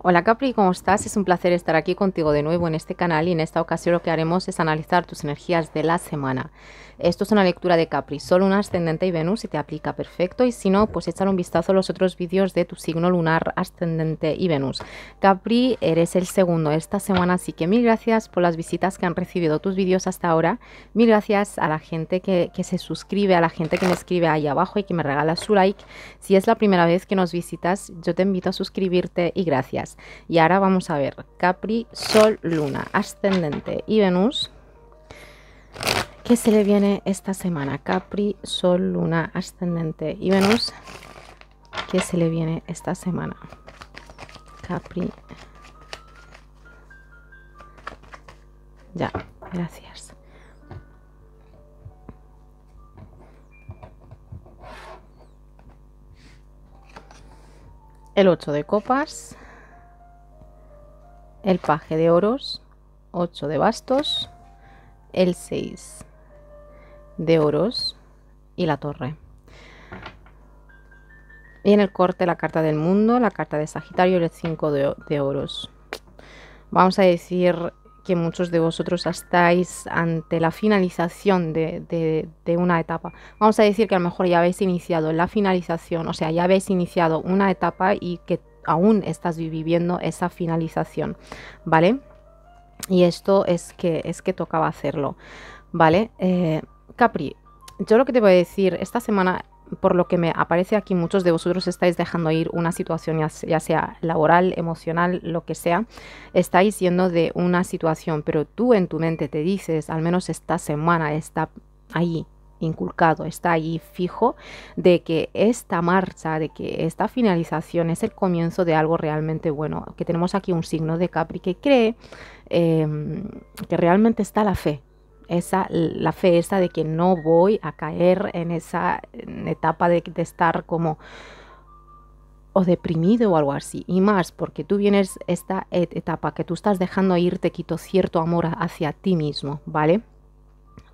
Hola Capri, ¿cómo estás? Es un placer estar aquí contigo de nuevo en este canal y en esta ocasión lo que haremos es analizar tus energías de la semana. Esto es una lectura de Capri, solo un ascendente y Venus y te aplica perfecto y si no, pues echar un vistazo a los otros vídeos de tu signo lunar, ascendente y Venus. Capri, eres el segundo esta semana, así que mil gracias por las visitas que han recibido tus vídeos hasta ahora. Mil gracias a la gente que, que se suscribe, a la gente que me escribe ahí abajo y que me regala su like. Si es la primera vez que nos visitas, yo te invito a suscribirte y gracias. Y ahora vamos a ver Capri, Sol, Luna, Ascendente y Venus. ¿Qué se le viene esta semana? Capri, Sol, Luna, Ascendente y Venus. ¿Qué se le viene esta semana? Capri. Ya, gracias. El 8 de copas el paje de oros, 8 de bastos, el 6 de oros y la torre. Y en el corte la carta del mundo, la carta de Sagitario y el 5 de, oros. Vamos a decir que muchos de vosotros estáis ante la finalización de, de, una etapa. Vamos a decir que a lo mejor ya habéis iniciado la finalización, o sea, ya habéis iniciado una etapa y que aún estás viviendo esa finalización, ¿vale? Y esto es que, es que tocaba hacerlo, ¿vale? Eh, Capri, yo lo que te voy a decir, esta semana por lo que me aparece aquí, muchos de vosotros estáis dejando ir una situación, ya, sea laboral, emocional, lo que sea, estáis yendo de una situación, pero tú en tu mente te dices, al menos esta semana está ahí inculcado, está ahí fijo de que esta marcha, de que esta finalización es el comienzo de algo realmente bueno, que tenemos aquí un signo de Capri que cree em, que realmente está la fe, esa, la fe esa de que no voy a caer en esa etapa de, de, estar como o deprimido o algo así. Y más, porque tú vienes esta etapa que tú estás dejando ir, te quito cierto amor hacia ti mismo, ¿vale?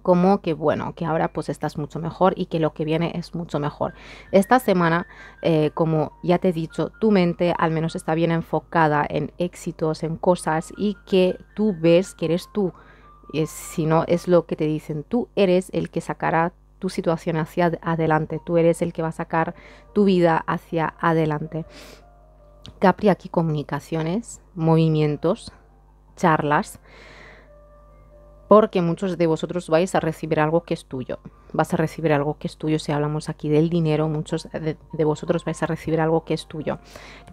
como que bueno, que ahora pues estás mucho mejor y que lo que viene es mucho mejor. Esta semana, eh, como ya te he dicho, tu mente al menos está bien enfocada en éxitos, en cosas y que tú ves que eres tú. si no es lo que te dicen, tú eres el que sacará tu situación hacia adelante, tú eres el que va a sacar tu vida hacia adelante. Capri aquí comunicaciones, movimientos, charlas porque muchos de vosotros vais a recibir algo que es tuyo vas a recibir algo que es tuyo. Si hablamos aquí del dinero, muchos de, vosotros vais a recibir algo que es tuyo.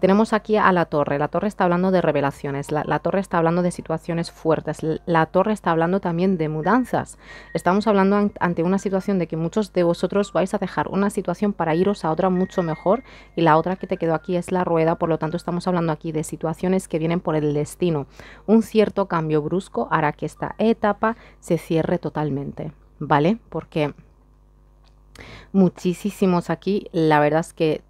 Tenemos aquí a la torre. La torre está hablando de revelaciones, la, torre está hablando de situaciones fuertes, la, torre está hablando también de mudanzas. Estamos hablando ante una situación de que muchos de vosotros vais a dejar una situación para iros a otra mucho mejor y la otra que te quedó aquí es la rueda, por lo tanto estamos hablando aquí de situaciones que vienen por el destino. Un cierto cambio brusco hará que esta etapa se cierre totalmente, ¿vale? Porque muchísimos aquí, la verdad es que,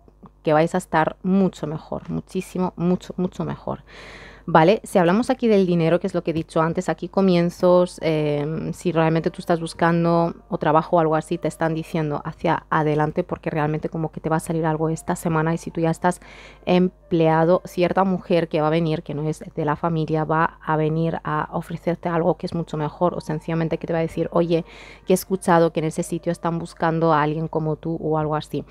que vais a estar mucho mejor, muchísimo, mucho, mucho mejor. ¿vale? Si hablamos aquí del dinero, que es lo que he dicho antes, aquí comienzos, em, si realmente tú estás buscando o trabajo o algo así, te están diciendo hacia adelante porque realmente como que te va a salir algo esta semana y si tú ya estás empleado, cierta mujer que va a venir, que no es de la familia, va a venir a ofrecerte algo que es mucho mejor o sencillamente que te va a decir, oye, que he escuchado que en ese sitio están buscando a alguien como tú o algo así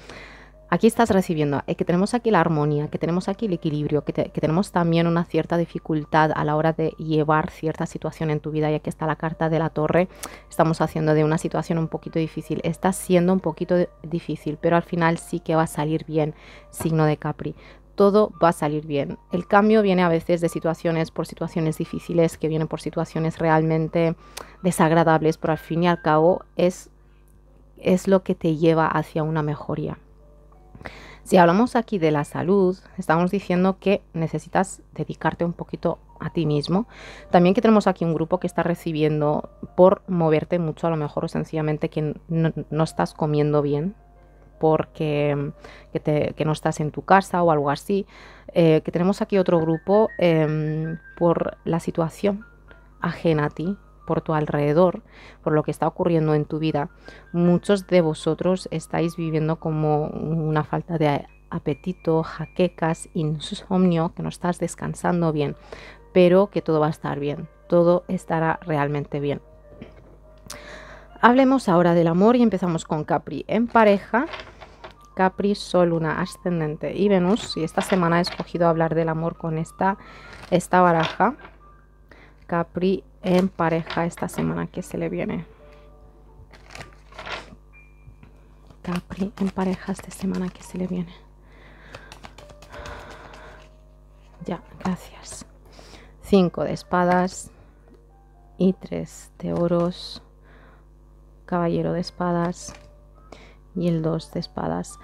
aquí estás recibiendo, eh, que tenemos aquí la armonía, que tenemos aquí el equilibrio, que, tenemos también una cierta dificultad a la hora de llevar cierta situación en tu vida, y aquí está la carta de la torre, estamos haciendo de una situación un poquito difícil, está siendo un poquito difícil, pero al final sí que va a salir bien, signo de Capri. Todo va a salir bien. El cambio viene a veces de situaciones por situaciones difíciles, que vienen por situaciones realmente desagradables, pero al fin y al cabo es, es lo que te lleva hacia una mejoría. Si hablamos aquí de la salud, estamos diciendo que necesitas dedicarte un poquito a ti mismo. También que tenemos aquí un grupo que está recibiendo por moverte mucho, a lo mejor o sencillamente que no, estás comiendo bien, porque que, no estás en tu casa o algo así, eh, que tenemos aquí otro grupo em, por la situación ajena a ti, por tu alrededor, por lo que está ocurriendo en tu vida, muchos de vosotros estáis viviendo como una falta de apetito, jaquecas, insomnio, que no estás descansando bien, pero que todo va a estar bien, todo estará realmente bien. Hablemos ahora del amor y empezamos con Capri. En pareja, Capri, Sol, Luna, Ascendente y Venus. Y esta semana he escogido hablar del amor con esta, esta baraja. Capri en pareja esta semana que se le viene. Capri en pareja esta semana que se le viene. Ya, gracias. 5 de espadas y 3 de oros. Caballero de espadas y el 2 de espadas.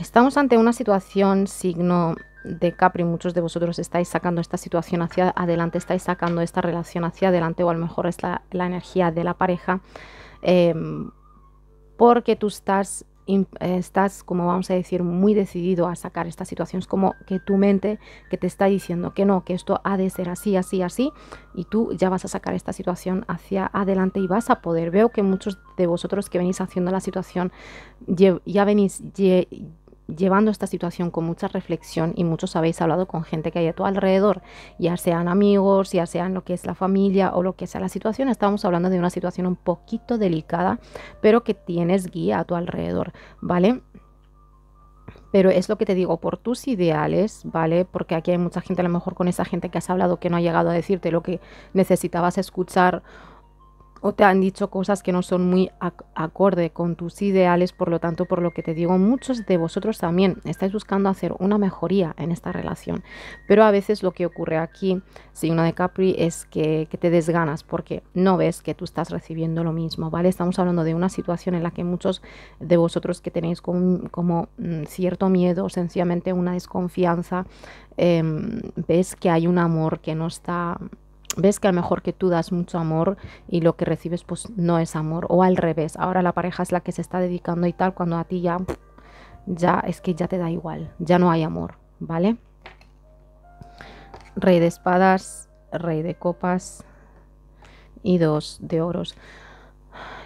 Estamos ante una situación signo de Capri, muchos de vosotros estáis sacando esta situación hacia adelante, estáis sacando esta relación hacia adelante o a lo mejor es la, energía de la pareja, em, porque tú estás, estás, como vamos a decir, muy decidido a sacar esta situación. Es como que tu mente que te está diciendo que no, que esto ha de ser así, así, así, y tú ya vas a sacar esta situación hacia adelante y vas a poder. Veo que muchos de vosotros que venís haciendo la situación ya venís llevando esta situación con mucha reflexión y muchos habéis hablado con gente que hay a tu alrededor, ya sean amigos, ya sean lo que es la familia o lo que sea la situación, estamos hablando de una situación un poquito delicada, pero que tienes guía a tu alrededor, ¿vale? pero es lo que te digo, por tus ideales, ¿vale? Porque aquí hay mucha gente, a lo mejor con esa gente que has hablado que no ha llegado a decirte lo que necesitabas escuchar o te han dicho cosas que no son muy acorde con tus ideales, por lo tanto, por lo que te digo, muchos de vosotros también estáis buscando hacer una mejoría en esta relación, pero a veces lo que ocurre aquí, signo de Capri, es que, te desganas porque no ves que tú estás recibiendo lo mismo, ¿vale? Estamos hablando de una situación en la que muchos de vosotros que tenéis como, mm, cierto miedo sencillamente una desconfianza, em, ves que hay un amor que no está ves que a lo mejor que tú das mucho amor y lo que recibes pues no es amor o al revés, ahora la pareja es la que se está dedicando y tal cuando a ti ya ya es que ya te da igual, ya no hay amor, ¿vale? Rey de espadas, rey de copas y dos de oros.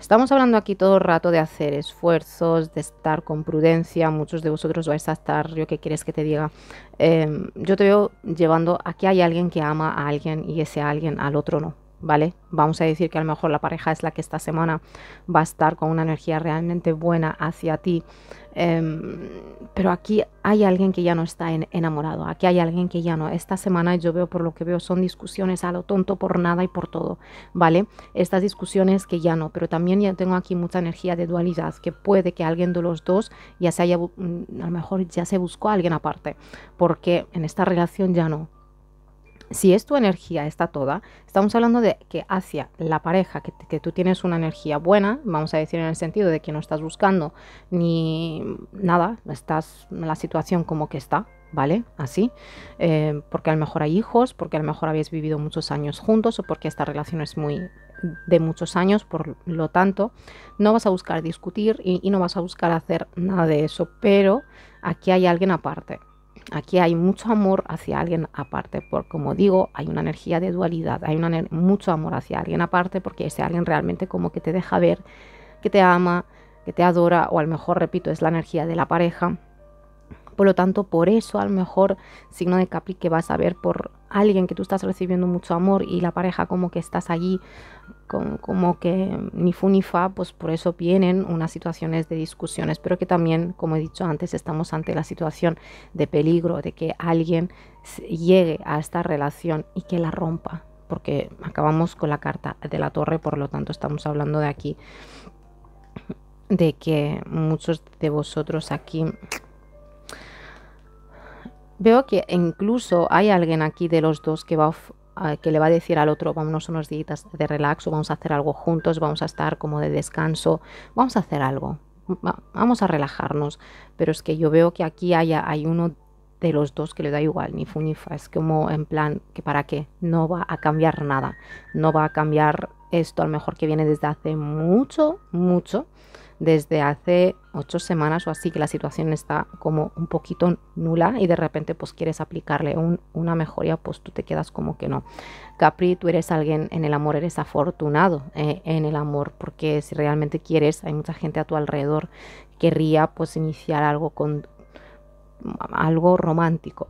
Estamos hablando aquí todo el rato de hacer esfuerzos, de estar con prudencia. Muchos de vosotros vais a estar, yo qué quieres que te diga. Em, yo te veo llevando, aquí hay alguien que ama a alguien y ese alguien al otro no. ¿vale? Vamos a decir que a lo mejor la pareja es la que esta semana va a estar con una energía realmente buena hacia ti, em, pero aquí hay alguien que ya no está enamorado, aquí hay alguien que ya no. Esta semana yo veo, por lo que veo, son discusiones a lo tonto por nada y por todo, ¿vale? Estas discusiones que ya no, pero también ya tengo aquí mucha energía de dualidad, que puede que alguien de los dos ya se haya, mm, a lo mejor ya se buscó a alguien aparte, porque en esta relación ya no, si es tu energía, está toda, estamos hablando de que hacia la pareja, que, tú tienes una energía buena, vamos a decir en el sentido de que no estás buscando ni nada, estás en la situación como que está, ¿vale? Así, eh, porque a lo mejor hay hijos, porque a lo mejor habéis vivido muchos años juntos o porque esta relación es muy de muchos años, por lo tanto, no vas a buscar discutir y no vas a buscar hacer nada de eso, pero aquí hay alguien aparte Aquí hay mucho amor hacia alguien aparte, por como digo, hay una energía de dualidad, hay una, mucho amor hacia alguien aparte porque ese alguien realmente como que te deja ver que te ama, que te adora o a lo mejor, repito, es la energía de la pareja por lo tanto, por eso al mejor signo de Capri que vas a ver por alguien que tú estás recibiendo mucho amor y la pareja como que estás allí, con, como que ni fu ni fa, pues por eso vienen unas situaciones de discusiones, pero que también, como he dicho antes, estamos ante la situación de peligro, de que alguien llegue a esta relación y que la rompa, porque acabamos con la carta de la torre, por lo tanto estamos hablando de aquí, de que muchos de vosotros aquí Veo que incluso hay alguien aquí de los dos que, va que le va a decir al otro, vámonos unos días de relaxo, vamos a hacer algo juntos, vamos a estar como de descanso, vamos a hacer algo, vamos a relajarnos. Pero es que yo veo que aquí hay, hay uno de los dos que le da igual, ni fu es como en plan que para qué, no va a cambiar nada, no va a cambiar esto a lo mejor que viene desde hace mucho, mucho, desde hace ocho semanas o así que la situación está como un poquito nula y de repente pues quieres aplicarle una mejoría, pues tú te quedas como que no. Capri, tú eres alguien en el amor, eres afortunado eh, en el amor, porque si realmente quieres, hay mucha gente a tu alrededor querría pues iniciar algo con algo romántico.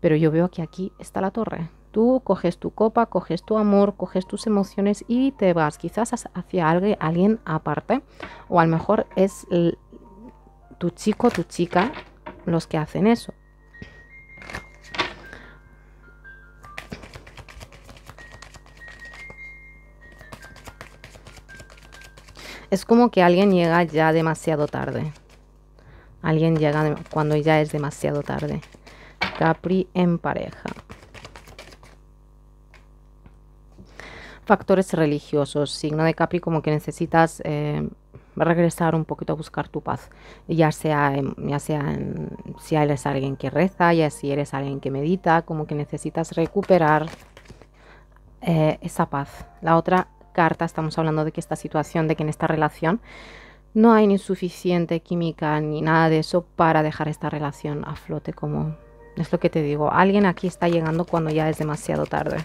Pero yo veo que aquí está la torre, Tú coges tu copa, coges tu amor, coges tus emociones y te vas quizás hacia alguien, aparte. O a lo mejor es tu chico, tu chica los que hacen eso. Es como que alguien llega ya demasiado tarde. Alguien llega cuando ya es demasiado tarde. Capri en pareja. factores religiosos, signo de Capri como que necesitas eh, regresar un poquito a buscar tu paz, ya sea, ya sea si eres alguien que reza, ya si eres alguien que medita, como que necesitas recuperar eh, esa paz. La otra carta, estamos hablando de que esta situación, de que en esta relación no hay ni suficiente química ni nada de eso para dejar esta relación a flote, como es lo que te digo, alguien aquí está llegando cuando ya es demasiado tarde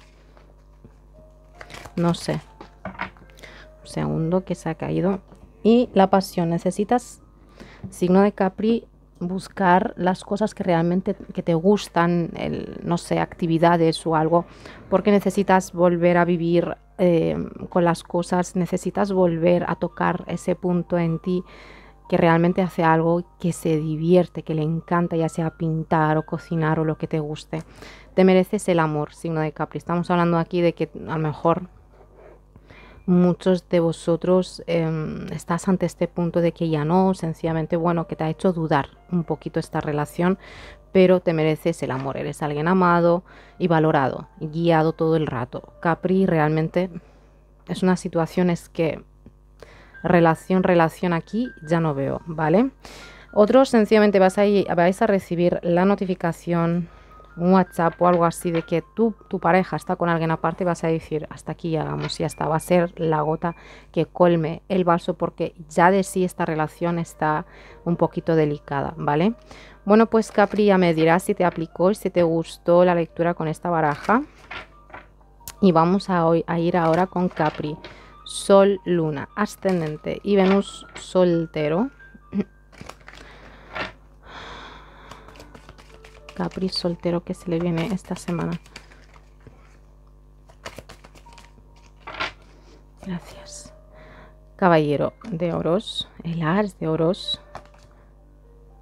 no sé. segundo que se ha caído. Y la pasión, necesitas, signo de Capri, buscar las cosas que realmente que te gustan, el, no sé, actividades o algo, porque necesitas volver a vivir eh, con las cosas, necesitas volver a tocar ese punto en ti que realmente hace algo que se divierte, que le encanta, ya sea pintar o cocinar o lo que te guste. Te mereces el amor, signo de Capri. Estamos hablando aquí de que a lo mejor muchos de vosotros em, estás ante este punto de que ya no, sencillamente, bueno, que te ha hecho dudar un poquito esta relación, pero te mereces el amor, eres alguien amado y valorado, guiado todo el rato. Capri realmente es una situación es que relación, relación aquí, ya no veo, ¿vale? otro sencillamente vas a, vais a recibir la notificación, un WhatsApp o algo así de que tú, tu pareja está con alguien aparte, vas a decir, hasta aquí llegamos y hasta va a ser la gota que colme el vaso porque ya de sí esta relación está un poquito delicada, ¿vale? Bueno, pues Capri ya me dirá si te aplicó y si te gustó la lectura con esta baraja. Y vamos a ir ahora con Capri. Sol, Luna, ascendente y Venus soltero. Capri soltero que se le viene esta semana. Gracias. Caballero de Oros, el Ars de Oros,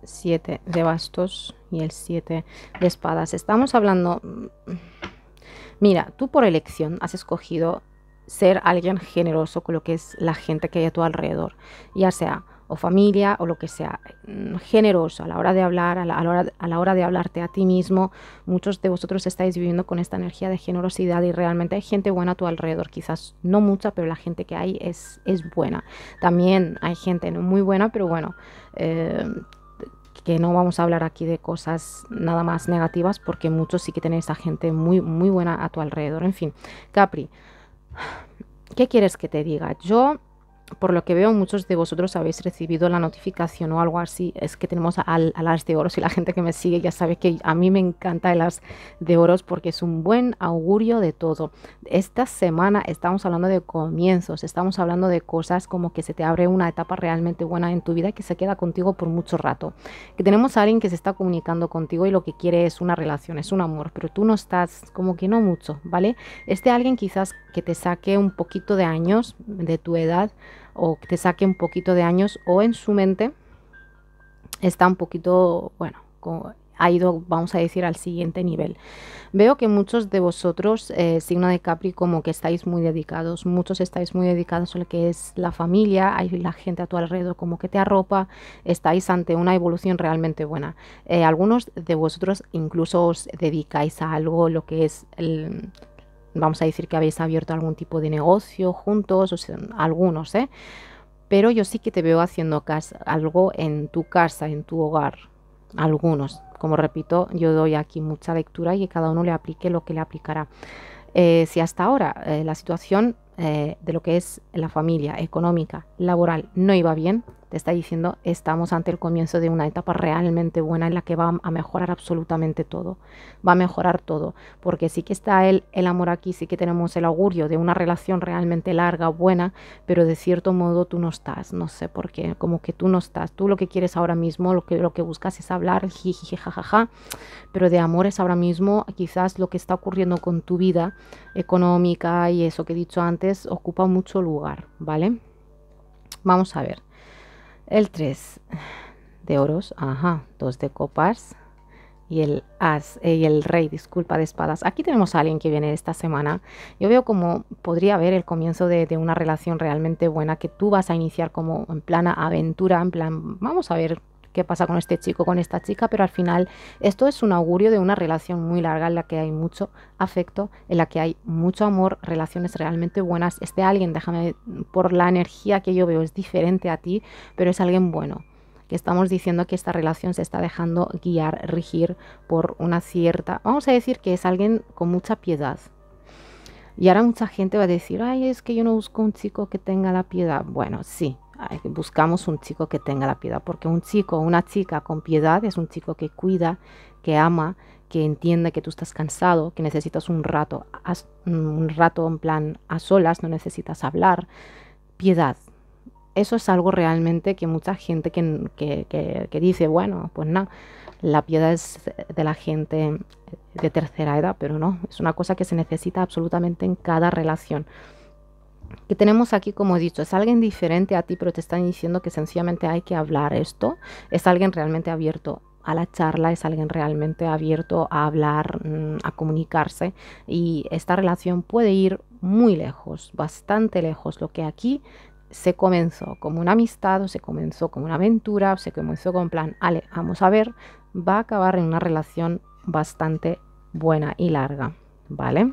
siete de bastos y el 7 de espadas. Estamos hablando... Mm, mira, tú por elección has escogido ser alguien generoso con lo que es la gente que hay a tu alrededor, ya sea o familia o lo que sea, mm, generoso a la hora de hablar, a la, hora, a la, hora, de hablarte a ti mismo. Muchos de vosotros estáis viviendo con esta energía de generosidad y realmente hay gente buena a tu alrededor, quizás no mucha, pero la gente que hay es, es buena. También hay gente muy buena, pero bueno, eh, que no vamos a hablar aquí de cosas nada más negativas porque muchos sí que tenéis a gente muy, muy buena a tu alrededor. En fin, Capri. ¿Qué quieres que te diga? Yo por lo que veo, muchos de vosotros habéis recibido la notificación o algo así. Es que tenemos al, al de oros y la gente que me sigue ya sabe que a mí me encanta el as de oros porque es un buen augurio de todo. Esta semana estamos hablando de comienzos, estamos hablando de cosas como que se te abre una etapa realmente buena en tu vida que se queda contigo por mucho rato. Que tenemos a alguien que se está comunicando contigo y lo que quiere es una relación, es un amor, pero tú no estás como que no mucho, ¿vale? Este alguien quizás que te saque un poquito de años de tu edad o te saque un poquito de años o en su mente está un poquito, bueno, ha ido, vamos a decir, al siguiente nivel. Veo que muchos de vosotros, eh, signo de Capri, como que estáis muy dedicados, muchos estáis muy dedicados a lo que es la familia, hay la gente a tu alrededor como que te arropa, estáis ante una evolución realmente buena. Eh, algunos de vosotros incluso os dedicáis a algo, lo que es el vamos a decir que habéis abierto algún tipo de negocio juntos, o algunos, ¿eh? Pero yo sí que te veo haciendo algo en tu casa, en tu hogar, algunos. Como repito, yo doy aquí mucha lectura y cada uno le aplique lo que le aplicará. Eh, si hasta ahora eh, la situación eh, de lo que es la familia económica, laboral, no iba bien, te está diciendo estamos ante el comienzo de una etapa realmente buena en la que va a mejorar absolutamente todo, va a mejorar todo, porque sí que está el, el amor aquí, sí que tenemos el augurio de una relación realmente larga, buena, pero de cierto modo tú no estás, no sé por qué, como que tú no estás, tú lo que quieres ahora mismo, lo que, lo que buscas es hablar, jajaja, pero de amores ahora mismo quizás lo que está ocurriendo con tu vida económica y eso que he dicho antes ocupa mucho lugar, ¿vale? Vamos a ver el 3 de oros, ajá, 2 de copas y el as eh, y el rey, disculpa, de espadas. Aquí tenemos a alguien que viene esta semana. Yo veo como podría haber el comienzo de, de una relación realmente buena que tú vas a iniciar como en plana aventura, en plan, vamos a ver qué pasa con este chico, con esta chica, pero al final esto es un augurio de una relación muy larga en la que hay mucho afecto, en la que hay mucho amor, relaciones realmente buenas. Este alguien, déjame, por la energía que yo veo es diferente a ti, pero es alguien bueno que estamos diciendo que esta relación se está dejando guiar, regir por una cierta, vamos a decir que es alguien con mucha piedad, y ahora mucha gente va a decir, ay, es que yo no busco un chico que tenga la piedad. Bueno, sí, buscamos un chico que tenga la piedad, porque un chico, una chica con piedad es un chico que cuida, que ama, que entiende que tú estás cansado, que necesitas un rato, un rato en plan a solas, no necesitas hablar. Piedad. Eso es algo realmente que mucha gente que, dice, bueno, pues no la piedad es de la gente de tercera edad, pero no, es una cosa que se necesita absolutamente en cada relación que tenemos aquí, como he dicho, es alguien diferente a ti, pero te están diciendo que sencillamente hay que hablar esto. Es alguien realmente abierto a la charla, es alguien realmente abierto a hablar, mm, a comunicarse y esta relación puede ir muy lejos, bastante lejos, lo que aquí se comenzó como una amistad o se comenzó como una aventura o se comenzó con plan, ale, vamos a ver, va a acabar en una relación bastante buena y larga, ¿vale?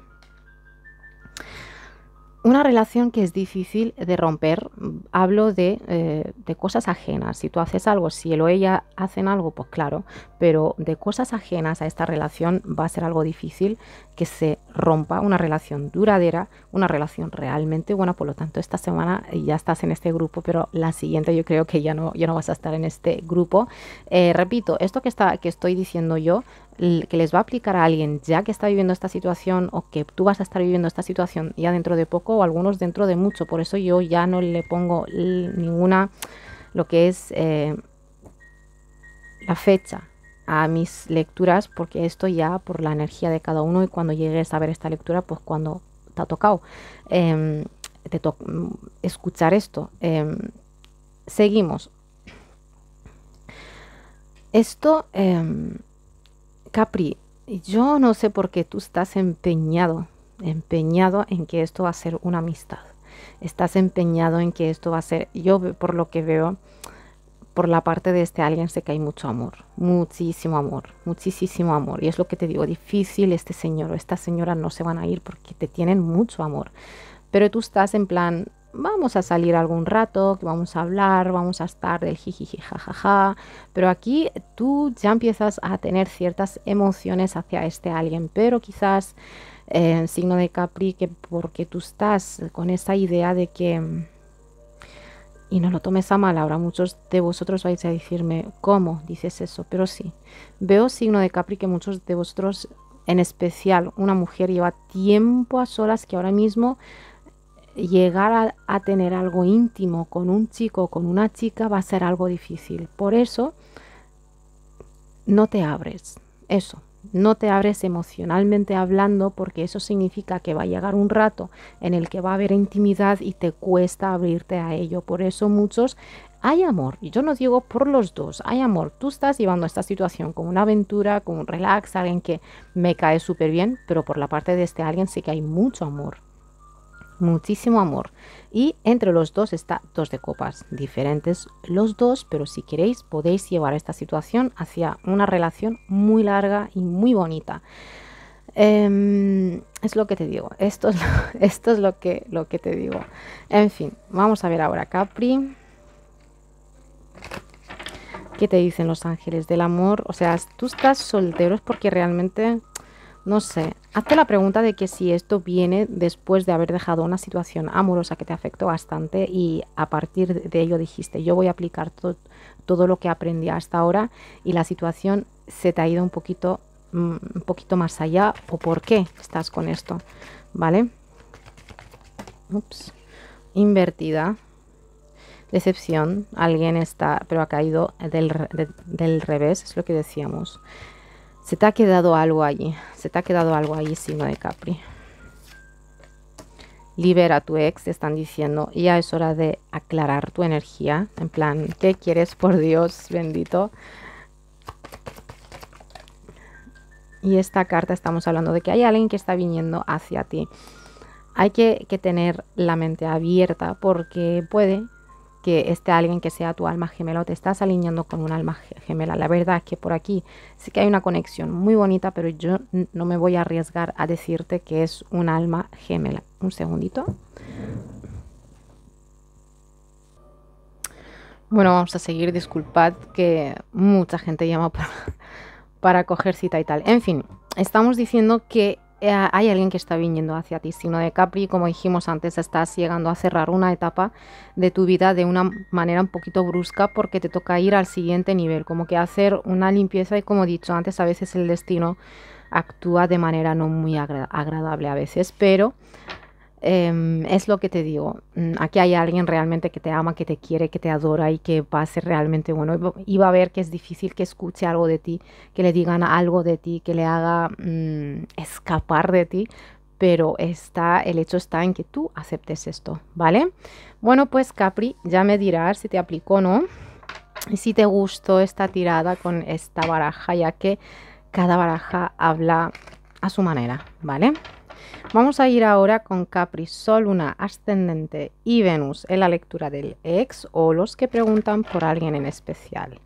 una relación que es difícil de romper, hablo eh, de, cosas ajenas. Si tú haces algo, si él o ella hacen algo, pues claro, pero de cosas ajenas a esta relación va a ser algo difícil que se rompa una relación duradera, una relación realmente buena. Por lo tanto, esta semana ya estás en este grupo, pero la siguiente yo creo que ya no, ya no vas a estar en este grupo. Eh, repito, esto que, está, que estoy diciendo yo que les va a aplicar a alguien ya que está viviendo esta situación o que tú vas a estar viviendo esta situación ya dentro de poco o algunos dentro de mucho. Por eso yo ya no le pongo ninguna, lo que es eh, la fecha a mis lecturas porque esto ya por la energía de cada uno y cuando llegues a ver esta lectura pues cuando te ha tocado em, escuchar esto. Em, seguimos. Esto em, Capri, yo no sé por qué tú estás empeñado, empeñado en que esto va a ser una amistad. Estás empeñado en que esto va a ser, yo por lo que veo, por la parte de este alguien sé que hay mucho amor, muchísimo amor, muchísimo amor. Y es lo que te digo, difícil este señor o esta señora no se van a ir porque te tienen mucho amor. Pero tú estás en plan, vamos a salir algún rato, que vamos a hablar, vamos a estar del jiji jajaja, pero aquí tú ya empiezas a tener ciertas emociones hacia este alguien, pero quizás eh, en signo de Capri, que porque tú estás con esa idea de que, y no lo tomes a mal, ahora muchos de vosotros vais a decirme, ¿cómo dices eso? Pero sí, veo signo de Capri que muchos de vosotros, en especial una mujer, lleva tiempo a solas que ahora mismo llegar a, tener algo íntimo con un chico o con una chica va a ser algo difícil. Por eso, no te abres. Eso, no te abres emocionalmente hablando porque eso significa que va a llegar un rato en el que va a haber intimidad y te cuesta abrirte a ello. Por eso muchos... Hay amor, y yo no digo por los dos, hay amor. Tú estás llevando esta situación con una aventura, con un relax, alguien que me cae súper bien, pero por la parte de este alguien sí que hay mucho amor muchísimo amor. Y entre los dos está dos de copas, diferentes los dos, pero si queréis podéis llevar esta situación hacia una relación muy larga y muy bonita. Em, es lo que te digo, esto es, lo, esto es lo, que, lo que te digo. En fin, vamos a ver ahora Capri. ¿Qué te dicen los ángeles del amor? O sea, tú estás soltero porque realmente, no sé, Hazte la pregunta de que si esto viene después de haber dejado una situación amorosa que te afectó bastante y a partir de ello dijiste, yo voy a aplicar todo lo que aprendí hasta ahora y la situación se te ha ido un poquito, mm, un poquito más allá o por qué estás con esto, ¿vale? Ups. Invertida. Decepción. Alguien está, pero ha caído del, del revés, es lo que decíamos. Se te ha quedado algo allí. Se te ha quedado algo allí, signo de Capri. Libera a tu ex, te están diciendo. Ya es hora de aclarar tu energía. En plan, ¿qué quieres por Dios bendito? Y esta carta estamos hablando de que hay alguien que está viniendo hacia ti. Hay que, que tener la mente abierta porque puede que este alguien que sea tu alma gemela o te estás alineando con un alma gemela. La verdad es que por aquí sí que hay una conexión muy bonita, pero yo no me voy a arriesgar a decirte que es un alma gemela. Un segundito. Bueno, vamos a seguir. Disculpad que mucha gente llama para, para coger cita y tal. En fin, estamos diciendo que eh, hay alguien que está viniendo hacia ti. sino de Capri, como dijimos antes, estás llegando a cerrar una etapa de tu vida de una manera un poquito brusca porque te toca ir al siguiente nivel, como que hacer una limpieza y como he dicho antes, a veces el destino actúa de manera no muy agradable a veces, pero Em, es lo que te digo. Mm, aquí hay alguien realmente que te ama, que te quiere, que te adora y que va a ser realmente bueno. Y va a ver que es difícil que escuche algo de ti, que le digan algo de ti, que le haga mm, escapar de ti. Pero está, el hecho está en que tú aceptes esto, ¿vale? Bueno, pues Capri, ya me dirás si te aplicó o no. Y si te gustó esta tirada con esta baraja, ya que cada baraja habla a su manera, ¿vale? Vamos a ir ahora con Capri, Sol, Luna, Ascendente y Venus en la lectura del ex o los que preguntan por alguien en especial.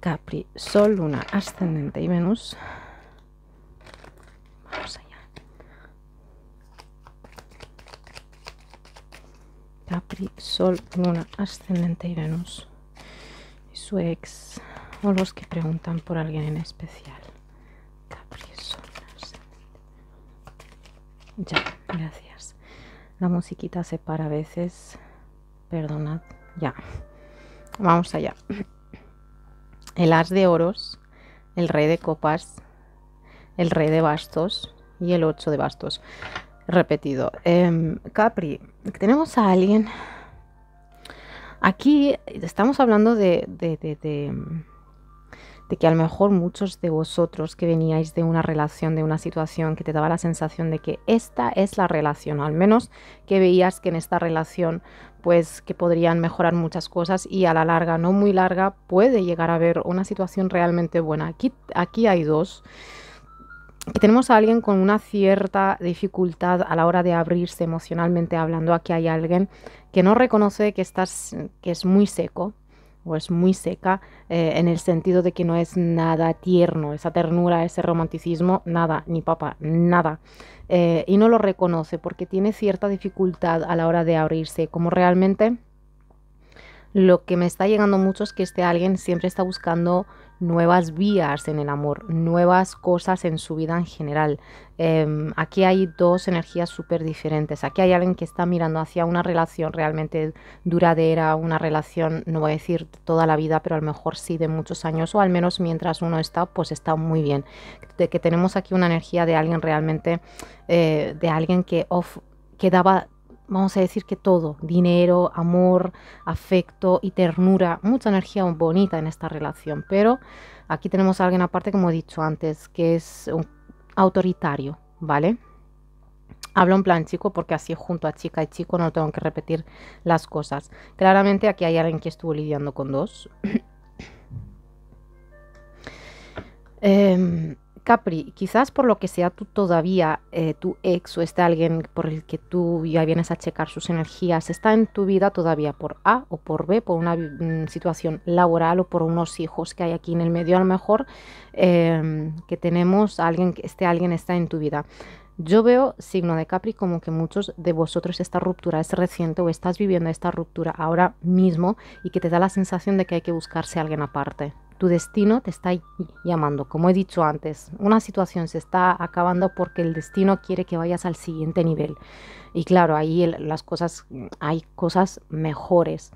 Capri, Sol, Luna, Ascendente y Venus. Vamos allá. Capri, Sol, Luna, Ascendente y Venus. Y su ex o los que preguntan por alguien en especial. Capri, Sol. Ya, gracias. La musiquita se para a veces. Perdonad. Ya. Vamos allá. El as de oros, el rey de copas, el rey de bastos y el ocho de bastos. Repetido. Em, Capri, tenemos a alguien. Aquí estamos hablando de de que a lo mejor muchos de vosotros que veníais de una relación, de una situación que te daba la sensación de que esta es la relación, al menos que veías que en esta relación pues que podrían mejorar muchas cosas y a la larga, no muy larga, puede llegar a haber una situación realmente buena. Aquí, aquí hay dos que tenemos a alguien con una cierta dificultad a la hora de abrirse emocionalmente hablando. Aquí hay alguien que no reconoce que, estás, que es muy seco, o es muy seca eh, en el sentido de que no es nada tierno, esa ternura, ese romanticismo, nada, ni papa, nada. Eh, y no lo reconoce porque tiene cierta dificultad a la hora de abrirse, como realmente lo que me está llegando mucho es que este alguien siempre está buscando nuevas vías en el amor, nuevas cosas en su vida en general. Em, aquí hay dos energías súper diferentes. Aquí hay alguien que está mirando hacia una relación realmente duradera, una relación, no voy a decir toda la vida, pero a lo mejor sí de muchos años, o al menos mientras uno está, pues está muy bien. De que tenemos aquí una energía de alguien realmente, eh, de alguien que quedaba que vamos a decir que todo, dinero, amor, afecto y ternura, mucha energía bonita en esta relación. Pero aquí tenemos a alguien aparte, como he dicho antes, que es autoritario, ¿vale? Hablo en plan chico porque así junto a chica y chico no tengo que repetir las cosas. Claramente aquí hay alguien que estuvo lidiando con dos. eh, Capri, quizás por lo que sea tú todavía, eh, tu ex o este alguien por el que tú ya vienes a checar sus energías, está en tu vida todavía por A o por B, por una mm, situación laboral o por unos hijos que hay aquí en el medio, a lo mejor em, que tenemos, alguien, que este alguien está en tu vida. Yo veo signo de Capri como que muchos de vosotros esta ruptura es reciente o estás viviendo esta ruptura ahora mismo y que te da la sensación de que hay que buscarse a alguien aparte tu destino te está llamando. Como he dicho antes, una situación se está acabando porque el destino quiere que vayas al siguiente nivel. Y claro, ahí las cosas, hay cosas mejores.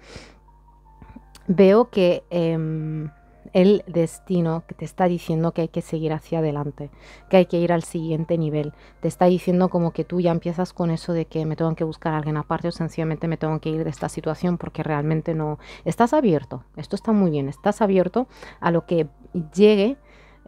Veo que em, el destino que te está diciendo que hay que seguir hacia adelante, que hay que ir al siguiente nivel. Te está diciendo como que tú ya empiezas con eso de que me tengo que buscar a alguien aparte o sencillamente me tengo que ir de esta situación porque realmente no... Estás abierto, esto está muy bien, estás abierto a lo que llegue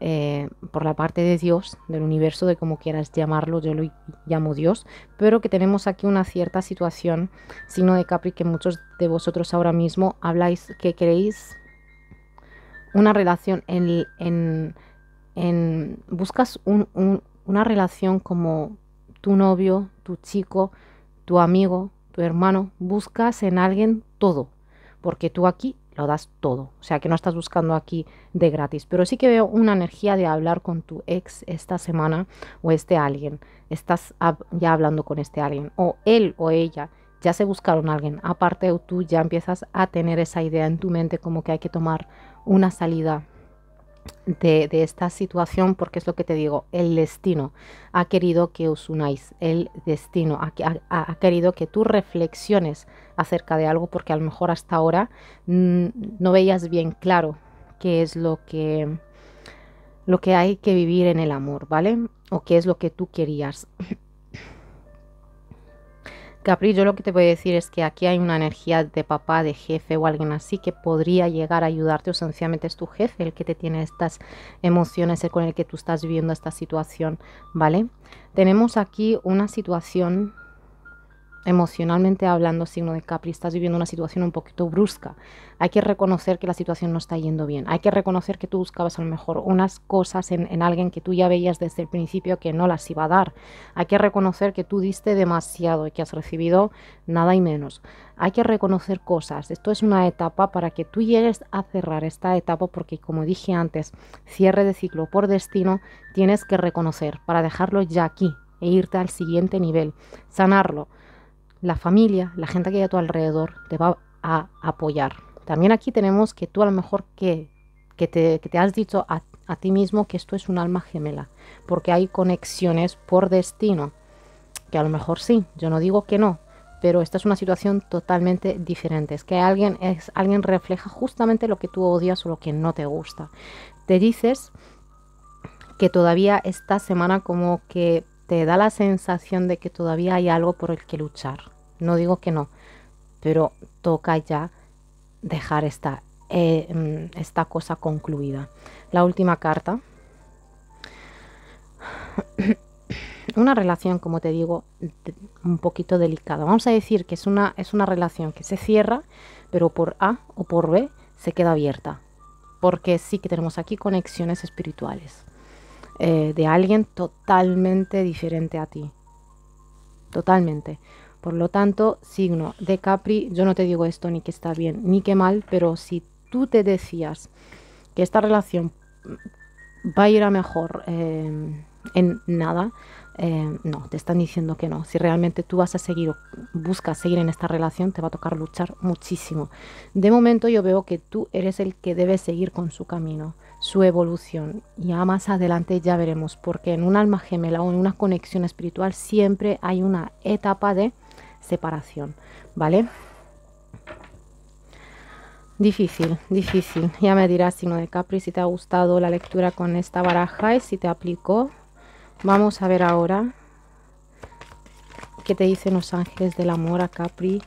eh, por la parte de Dios, del universo, de como quieras llamarlo, yo lo llamo Dios, pero que tenemos aquí una cierta situación, signo de Capri, que muchos de vosotros ahora mismo habláis que queréis una relación en, en, en buscas un, una relación como tu novio, tu chico, tu amigo, tu hermano, buscas en alguien todo, porque tú aquí lo das todo, o sea que no estás buscando aquí de gratis, pero sí que veo una energía de hablar con tu ex esta semana o este alguien, estás ya hablando con este alguien, o él o ella ya se buscaron a alguien, aparte tú ya empiezas a tener esa idea en tu mente como que hay que tomar una salida de, esta situación porque es lo que te digo, el destino ha querido que os unáis, el destino ha, querido que tú reflexiones acerca de algo porque a lo mejor hasta ahora mm, no veías bien claro qué es lo que, lo que hay que vivir en el amor, ¿vale? O qué es lo que tú querías. Capri, yo lo que te voy a decir es que aquí hay una energía de papá, de jefe o alguien así que podría llegar a ayudarte o sencillamente es tu jefe el que te tiene estas emociones, el con el que tú estás viviendo esta situación, ¿vale? Tenemos aquí una situación emocionalmente hablando, signo de Capri, estás viviendo una situación un poquito brusca. Hay que reconocer que la situación no está yendo bien. Hay que reconocer que tú buscabas a lo mejor unas cosas en, alguien que tú ya veías desde el principio que no las iba a dar. Hay que reconocer que tú diste demasiado y que has recibido nada y menos. Hay que reconocer cosas. Esto es una etapa para que tú llegues a cerrar esta etapa porque, como dije antes, cierre de ciclo por destino tienes que reconocer para dejarlo ya aquí e irte al siguiente nivel, sanarlo la familia, la gente que hay a tu alrededor te va a apoyar. También aquí tenemos que tú a lo mejor que, te, has dicho a, ti mismo que esto es un alma gemela, porque hay conexiones por destino, que a lo mejor sí, yo no digo que no, pero esta es una situación totalmente diferente, es que alguien, es, alguien refleja justamente lo que tú odias o lo que no te gusta. Te dices que todavía esta semana como que te da la sensación de que todavía hay algo por el que luchar no digo que no, pero toca ya dejar esta, eh, mm, esta cosa concluida. La última carta. una relación, como te digo, un poquito delicada. Vamos a decir que es una, es una relación que se cierra, pero por A o por B se queda abierta. Porque sí que tenemos aquí conexiones espirituales eh, de alguien totalmente diferente a ti. Totalmente. Por lo tanto, signo de Capri, yo no te digo esto ni que está bien ni que mal, pero si tú te decías que esta relación va a ir a mejor eh, en nada, eh, no, te están diciendo que no. Si realmente tú vas a seguir o buscas seguir en esta relación, te va a tocar luchar muchísimo. De momento yo veo que tú eres el que debe seguir con su camino, su evolución. Ya más adelante ya veremos, porque en un alma gemela o en una conexión espiritual siempre hay una etapa de separación, ¿vale? Difícil, difícil. Ya me dirás, signo de Capri, si te ha gustado la lectura con esta baraja y si te aplicó. Vamos a ver ahora qué te dicen los ángeles del amor a Capri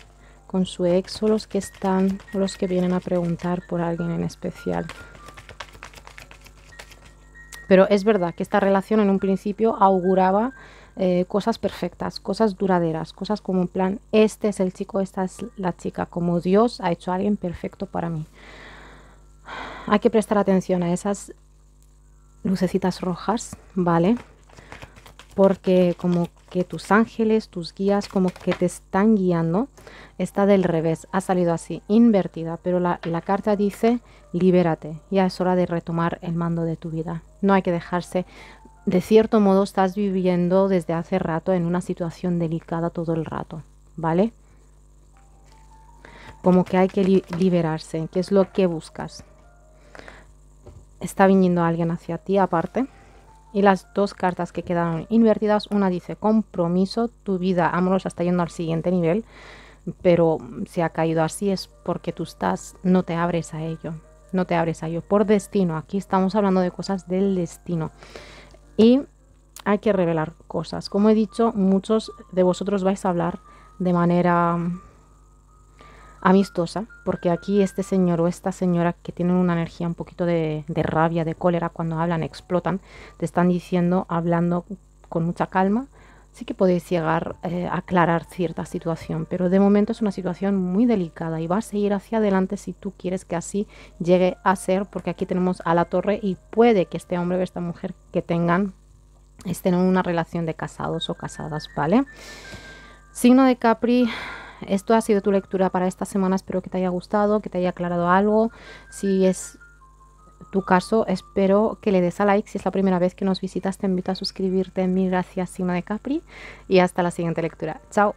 con su ex o los que están, o los que vienen a preguntar por alguien en especial. Pero es verdad que esta relación en un principio auguraba eh, cosas perfectas, cosas duraderas, cosas como un plan, este es el chico, esta es la chica, como Dios ha hecho a alguien perfecto para mí. Hay que prestar atención a esas lucecitas rojas, ¿vale? Porque como que tus ángeles, tus guías, como que te están guiando, está del revés, ha salido así, invertida, pero la, la carta dice, libérate, ya es hora de retomar el mando de tu vida. No hay que dejarse de cierto modo estás viviendo desde hace rato en una situación delicada todo el rato, ¿vale? Como que hay que liberarse, que es lo que buscas. Está viniendo alguien hacia ti aparte. Y las dos cartas que quedaron invertidas, una dice compromiso, tu vida amorosa está yendo al siguiente nivel, pero si ha caído así es porque tú estás, no te abres a ello, no te abres a ello, por destino, aquí estamos hablando de cosas del destino y hay que revelar cosas. Como he dicho, muchos de vosotros vais a hablar de manera mm, amistosa, porque aquí este señor o esta señora que tienen una energía un poquito de, de rabia, de cólera, cuando hablan, explotan, te están diciendo, hablando con mucha calma, sí que podéis llegar eh, a aclarar cierta situación, pero de momento es una situación muy delicada y va a seguir hacia adelante si tú quieres que así llegue a ser, porque aquí tenemos a la torre y puede que este hombre o esta mujer que tengan estén en una relación de casados o casadas, ¿vale? Signo de Capri, esto ha sido tu lectura para esta semana. Espero que te haya gustado, que te haya aclarado algo. Si es tu caso, espero que le des a like. Si es la primera vez que nos visitas, te invito a suscribirte. Mil gracias, Signo de Capri. Y hasta la siguiente lectura. Chao.